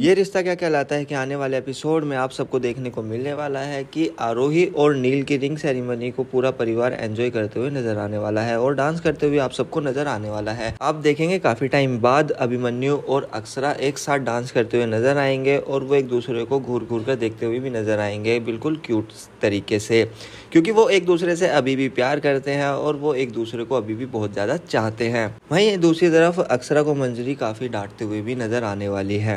ये रिश्ता क्या कहलाता है कि आने वाले एपिसोड में आप सबको देखने को मिलने वाला है कि आरोही और नील की रिंग सेरेमनी को पूरा परिवार एंजॉय करते हुए नजर आने वाला है और डांस करते हुए आप सबको नजर आने वाला है आप देखेंगे काफी टाइम बाद अभिमन्यु और अक्सरा एक साथ डांस करते हुए नजर आएंगे और वो एक दूसरे को घूर घूर कर देखते हुए भी नजर आएंगे बिल्कुल क्यूट तरीके से क्योंकि वो एक दूसरे से अभी भी प्यार करते हैं और वो एक दूसरे को अभी भी बहुत ज्यादा चाहते हैं वही दूसरी तरफ अक्सरा को मंजरी काफी डांटते हुए भी नजर आने वाली है